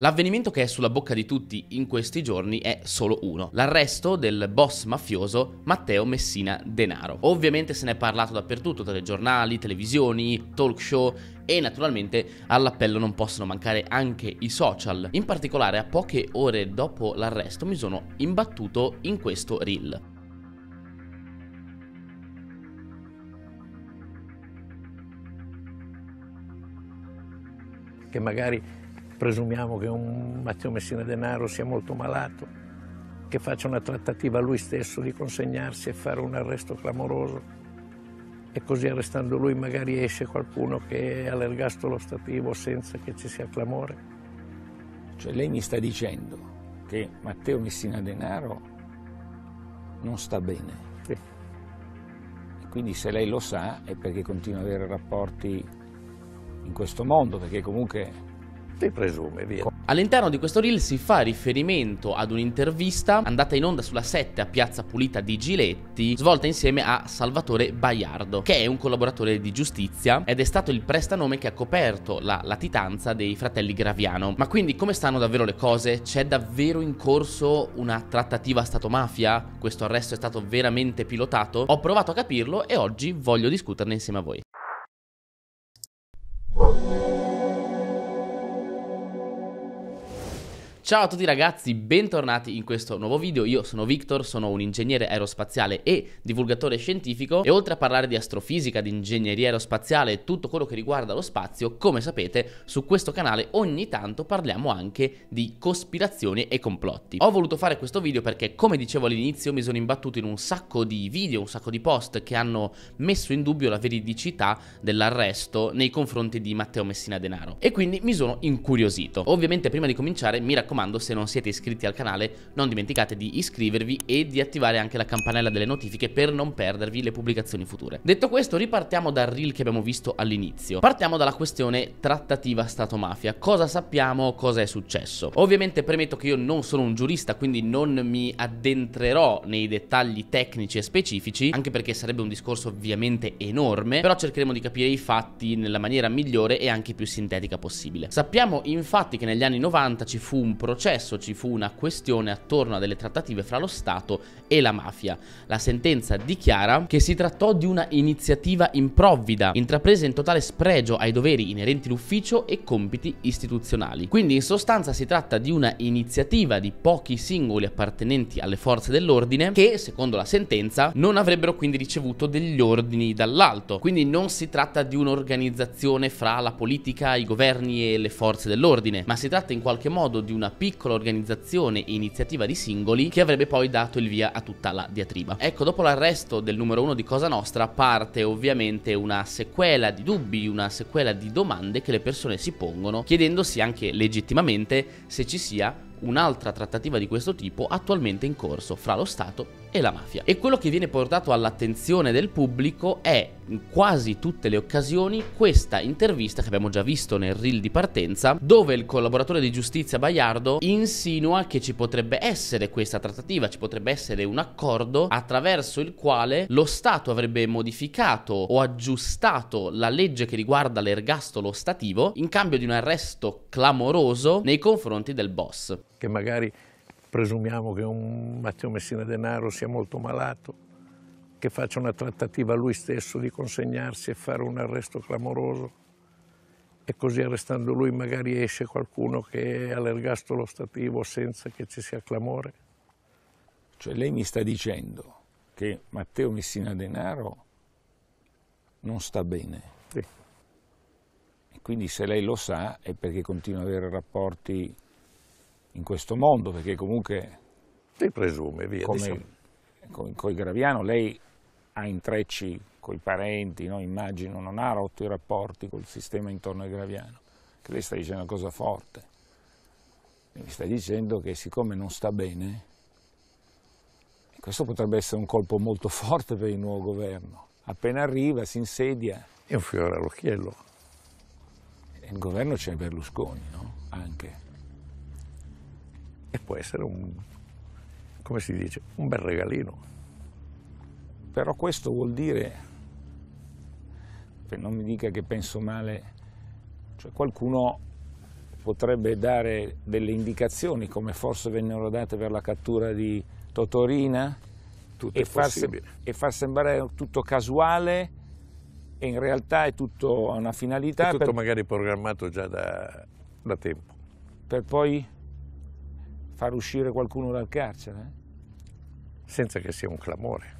L'avvenimento che è sulla bocca di tutti in questi giorni è solo uno, l'arresto del boss mafioso Matteo Messina Denaro. Ovviamente se ne è parlato dappertutto, telegiornali, televisioni, talk show e naturalmente all'appello non possono mancare anche i social. In particolare a poche ore dopo l'arresto mi sono imbattuto in questo reel. Che magari presumiamo che un Matteo Messina Denaro sia molto malato, che faccia una trattativa lui stesso di consegnarsi e fare un arresto clamoroso e così arrestando lui magari esce qualcuno che è all'ergastolo stativo senza che ci sia clamore. Cioè lei mi sta dicendo che Matteo Messina Denaro non sta bene. Sì. E quindi se lei lo sa è perché continua ad avere rapporti in questo mondo, perché comunque si presume, via. All'interno di questo reel si fa riferimento ad un'intervista andata in onda sulla 7 a Piazza Pulita di Giletti, svolta insieme a Salvatore Baiardo, che è un collaboratore di giustizia ed è stato il prestanome che ha coperto la latitanza dei fratelli Graviano. Ma quindi come stanno davvero le cose? C'è davvero in corso una trattativa Stato-mafia? Questo arresto è stato veramente pilotato? Ho provato a capirlo e oggi voglio discuterne insieme a voi. Ciao a tutti ragazzi, bentornati in questo nuovo video. Io sono Victor, sono un ingegnere aerospaziale e divulgatore scientifico e oltre a parlare di astrofisica, di ingegneria aerospaziale e tutto quello che riguarda lo spazio, come sapete, su questo canale ogni tanto parliamo anche di cospirazioni e complotti. Ho voluto fare questo video perché, come dicevo all'inizio, mi sono imbattuto in un sacco di video, un sacco di post che hanno messo in dubbio la veridicità dell'arresto nei confronti di Matteo Messina Denaro e quindi mi sono incuriosito. Ovviamente prima di cominciare mi raccomando raccomando se non siete iscritti al canale non dimenticate di iscrivervi e di attivare anche la campanella delle notifiche per non perdervi le pubblicazioni future. Detto questo ripartiamo dal reel che abbiamo visto all'inizio. Partiamo dalla questione trattativa Stato-mafia. Cosa sappiamo, cosa è successo? Ovviamente premetto che io non sono un giurista quindi non mi addentrerò nei dettagli tecnici e specifici anche perché sarebbe un discorso ovviamente enorme però cercheremo di capire i fatti nella maniera migliore e anche più sintetica possibile. Sappiamo infatti che negli anni 90 ci fu un progetto processo ci fu una questione attorno a delle trattative fra lo Stato e la mafia. La sentenza dichiara che si trattò di una iniziativa improvvida, intrapresa in totale spregio ai doveri inerenti l'ufficio e compiti istituzionali. Quindi in sostanza si tratta di una iniziativa di pochi singoli appartenenti alle forze dell'ordine che, secondo la sentenza, non avrebbero quindi ricevuto degli ordini dall'alto. Quindi non si tratta di un'organizzazione fra la politica, i governi e le forze dell'ordine, ma si tratta in qualche modo di una piccola organizzazione e iniziativa di singoli che avrebbe poi dato il via a tutta la diatriba. Ecco, dopo l'arresto del numero uno di Cosa Nostra parte ovviamente una sequela di dubbi, una sequela di domande che le persone si pongono, chiedendosi anche legittimamente se ci sia un'altra trattativa di questo tipo attualmente in corso fra lo Stato e la mafia. E quello che viene portato all'attenzione del pubblico è in quasi tutte le occasioni questa intervista che abbiamo già visto nel reel di partenza, dove il collaboratore di giustizia Baiardo insinua che ci potrebbe essere questa trattativa, ci potrebbe essere un accordo attraverso il quale lo Stato avrebbe modificato o aggiustato la legge che riguarda l'ergastolo stativo in cambio di un arresto clamoroso nei confronti del boss che magari presumiamo che un Matteo Messina Denaro sia molto malato, che faccia una trattativa lui stesso di consegnarsi e fare un arresto clamoroso e così arrestando lui magari esce qualcuno che è all'ergastolo stativo senza che ci sia clamore. Cioè lei mi sta dicendo che Matteo Messina Denaro non sta bene. Sì. E quindi se lei lo sa è perché continua ad avere rapporti in questo mondo, perché comunque... Si presume, via, come, diciamo. con, con Graviano lei ha intrecci coi parenti, no? immagino, non ha rotto i rapporti col sistema intorno a Graviano, che lei sta dicendo una cosa forte, mi sta dicendo che siccome non sta bene, questo potrebbe essere un colpo molto forte per il nuovo governo, appena arriva, si insedia... È un fiore all'occhiello. Il governo c'è Berlusconi, no? Anche e può essere un, come si dice, un bel regalino. Però questo vuol dire, che cioè, non mi dica che penso male, cioè qualcuno potrebbe dare delle indicazioni come forse vennero date per la cattura di Totorina e far, e far sembrare tutto casuale e in realtà è tutto a una finalità. È tutto per, magari programmato già da, da tempo. Per poi far uscire qualcuno dal carcere, senza che sia un clamore.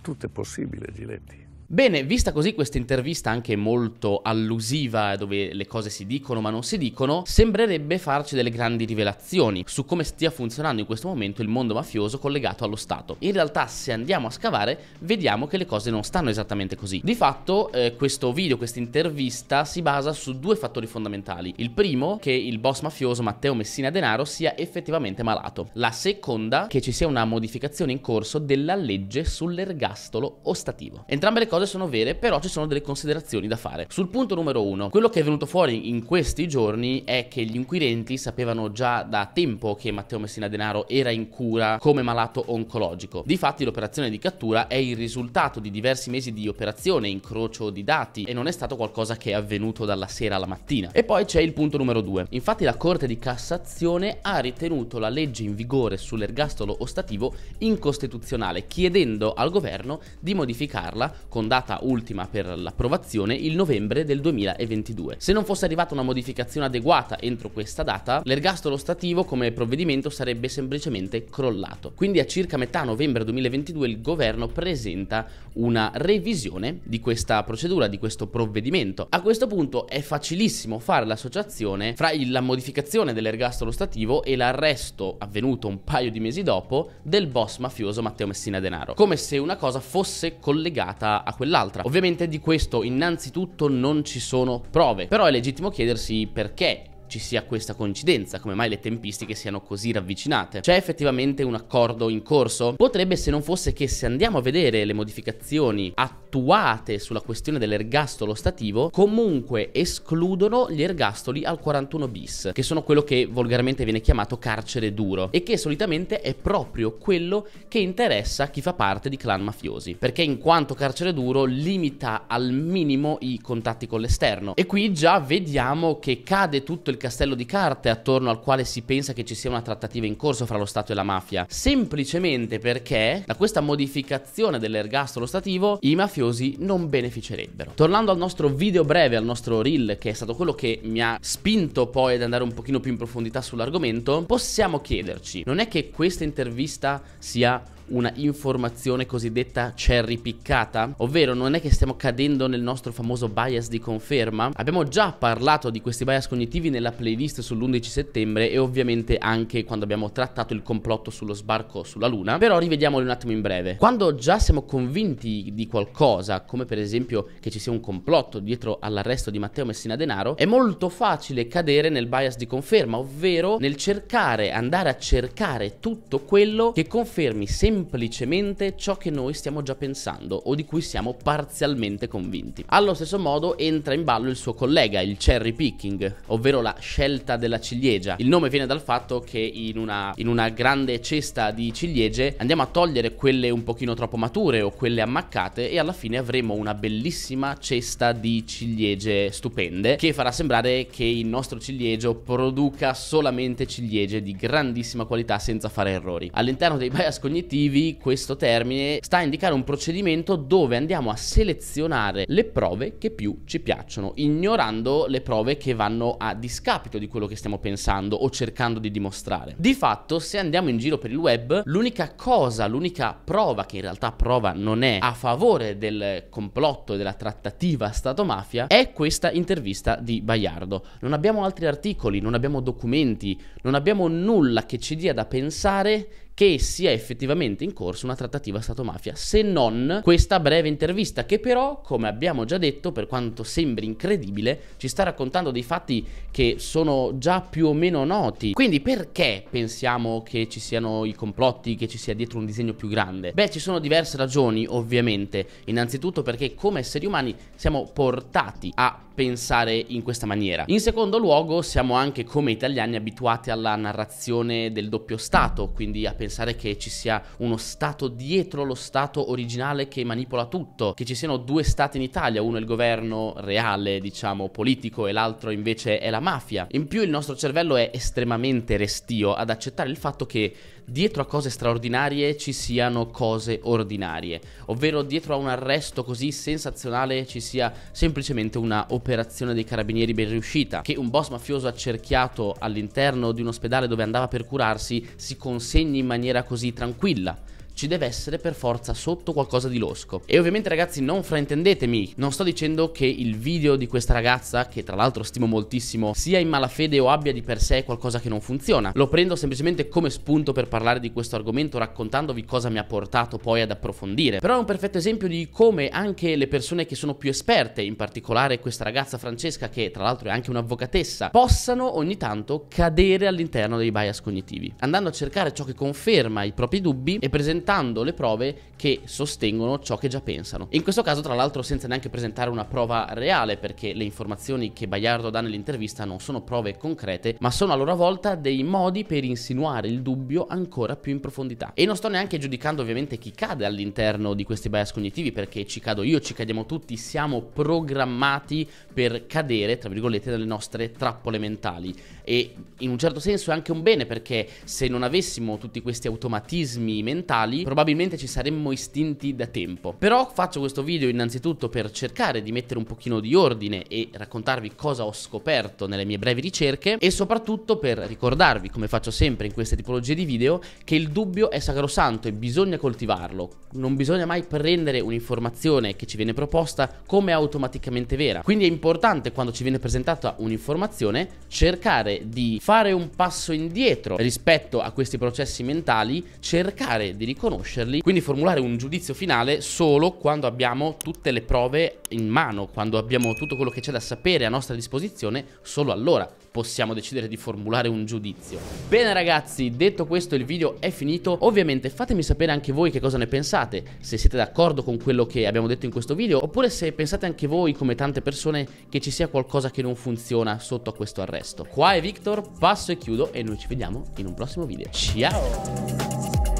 Tutto è possibile, Giletti. Bene, vista così questa intervista anche molto allusiva, dove le cose si dicono ma non si dicono, sembrerebbe farci delle grandi rivelazioni su come stia funzionando in questo momento il mondo mafioso collegato allo Stato. In realtà, se andiamo a scavare, vediamo che le cose non stanno esattamente così. Di fatto, eh, questo video, questa intervista si basa su due fattori fondamentali. Il primo, che il boss mafioso Matteo Messina Denaro sia effettivamente malato. La seconda, che ci sia una modificazione in corso della legge sull'ergastolo ostativo. Entrambe le cose cose sono vere, però ci sono delle considerazioni da fare. Sul punto numero uno, quello che è venuto fuori in questi giorni è che gli inquirenti sapevano già da tempo che Matteo Messina Denaro era in cura come malato oncologico. Difatti l'operazione di cattura è il risultato di diversi mesi di operazione, incrocio di dati e non è stato qualcosa che è avvenuto dalla sera alla mattina. E poi c'è il punto numero due. Infatti la Corte di Cassazione ha ritenuto la legge in vigore sull'ergastolo ostativo incostituzionale, chiedendo al governo di modificarla con data ultima per l'approvazione il novembre del 2022. Se non fosse arrivata una modificazione adeguata entro questa data, l'ergastolo stativo come provvedimento sarebbe semplicemente crollato. Quindi a circa metà novembre 2022 il governo presenta una revisione di questa procedura, di questo provvedimento. A questo punto è facilissimo fare l'associazione fra la modificazione dell'ergastolo stativo e l'arresto avvenuto un paio di mesi dopo del boss mafioso Matteo Messina Denaro, come se una cosa fosse collegata a quell'altra. Ovviamente di questo innanzitutto non ci sono prove, però è legittimo chiedersi perché ci sia questa coincidenza, come mai le tempistiche siano così ravvicinate. C'è effettivamente un accordo in corso? Potrebbe se non fosse che se andiamo a vedere le modificazioni attuate sulla questione dell'ergastolo stativo, comunque escludono gli ergastoli al 41 bis, che sono quello che volgarmente viene chiamato carcere duro e che solitamente è proprio quello che interessa chi fa parte di clan mafiosi, perché in quanto carcere duro limita al minimo i contatti con l'esterno. E qui già vediamo che cade tutto il castello di carte attorno al quale si pensa che ci sia una trattativa in corso fra lo Stato e la mafia, semplicemente perché da questa modificazione dell'ergastolo stativo i mafiosi non beneficerebbero. Tornando al nostro video breve, al nostro reel, che è stato quello che mi ha spinto poi ad andare un pochino più in profondità sull'argomento, possiamo chiederci, non è che questa intervista sia una informazione cosiddetta cherry piccata, ovvero non è che stiamo cadendo nel nostro famoso bias di conferma. Abbiamo già parlato di questi bias cognitivi nella playlist sull'11 settembre e ovviamente anche quando abbiamo trattato il complotto sullo sbarco sulla Luna, però rivediamoli un attimo in breve. Quando già siamo convinti di qualcosa, come per esempio che ci sia un complotto dietro all'arresto di Matteo Messina Denaro, è molto facile cadere nel bias di conferma, ovvero nel cercare, andare a cercare tutto quello che confermi sempre semplicemente ciò che noi stiamo già pensando o di cui siamo parzialmente convinti. Allo stesso modo entra in ballo il suo collega, il cherry picking, ovvero la scelta della ciliegia. Il nome viene dal fatto che in una, in una grande cesta di ciliegie andiamo a togliere quelle un pochino troppo mature o quelle ammaccate e alla fine avremo una bellissima cesta di ciliegie stupende che farà sembrare che il nostro ciliegio produca solamente ciliegie di grandissima qualità senza fare errori. All'interno dei bias cognitivi motivi questo termine sta a indicare un procedimento dove andiamo a selezionare le prove che più ci piacciono, ignorando le prove che vanno a discapito di quello che stiamo pensando o cercando di dimostrare. Di fatto, se andiamo in giro per il web, l'unica cosa, l'unica prova, che in realtà prova non è, a favore del complotto e della trattativa Stato-mafia, è questa intervista di Baiardo. Non abbiamo altri articoli, non abbiamo documenti, non abbiamo nulla che ci dia da pensare che sia effettivamente in corso una trattativa Stato-mafia, se non questa breve intervista che però, come abbiamo già detto, per quanto sembri incredibile, ci sta raccontando dei fatti che sono già più o meno noti. Quindi perché pensiamo che ci siano i complotti, che ci sia dietro un disegno più grande? Beh, ci sono diverse ragioni, ovviamente. Innanzitutto perché come esseri umani siamo portati a pensare in questa maniera. In secondo luogo, siamo anche come italiani abituati alla narrazione del doppio stato, quindi a pensare pensare che ci sia uno Stato dietro lo Stato originale che manipola tutto, che ci siano due Stati in Italia, uno è il governo reale, diciamo, politico e l'altro invece è la mafia. In più il nostro cervello è estremamente restio ad accettare il fatto che dietro a cose straordinarie ci siano cose ordinarie, ovvero dietro a un arresto così sensazionale ci sia semplicemente una operazione dei carabinieri ben riuscita, che un boss mafioso accerchiato all'interno di un ospedale dove andava per curarsi si consegni in maniera così tranquilla ci deve essere per forza sotto qualcosa di losco. E ovviamente ragazzi non fraintendetemi, non sto dicendo che il video di questa ragazza, che tra l'altro stimo moltissimo, sia in malafede o abbia di per sé qualcosa che non funziona. Lo prendo semplicemente come spunto per parlare di questo argomento raccontandovi cosa mi ha portato poi ad approfondire. Però è un perfetto esempio di come anche le persone che sono più esperte, in particolare questa ragazza Francesca che tra l'altro è anche un'avvocatessa, possano ogni tanto cadere all'interno dei bias cognitivi, andando a cercare ciò che conferma i propri dubbi e presentare portando le prove che sostengono ciò che già pensano. In questo caso, tra l'altro, senza neanche presentare una prova reale, perché le informazioni che Baiardo dà nell'intervista non sono prove concrete, ma sono a loro volta dei modi per insinuare il dubbio ancora più in profondità. E non sto neanche giudicando ovviamente chi cade all'interno di questi bias cognitivi, perché ci cado io, ci cadiamo tutti, siamo programmati per cadere, tra virgolette, dalle nostre trappole mentali. E in un certo senso è anche un bene, perché se non avessimo tutti questi automatismi mentali, probabilmente ci saremmo istinti da tempo. Però faccio questo video innanzitutto per cercare di mettere un pochino di ordine e raccontarvi cosa ho scoperto nelle mie brevi ricerche e soprattutto per ricordarvi, come faccio sempre in queste tipologie di video, che il dubbio è sacrosanto e bisogna coltivarlo. Non bisogna mai prendere un'informazione che ci viene proposta come automaticamente vera. Quindi è importante quando ci viene presentata un'informazione cercare di fare un passo indietro rispetto a questi processi mentali, cercare di ricordare riconoscerli, quindi formulare un giudizio finale solo quando abbiamo tutte le prove in mano, quando abbiamo tutto quello che c'è da sapere a nostra disposizione, solo allora possiamo decidere di formulare un giudizio. Bene ragazzi, detto questo il video è finito, ovviamente fatemi sapere anche voi che cosa ne pensate, se siete d'accordo con quello che abbiamo detto in questo video, oppure se pensate anche voi come tante persone che ci sia qualcosa che non funziona sotto a questo arresto. Qua è Victor, passo e chiudo e noi ci vediamo in un prossimo video. Ciao!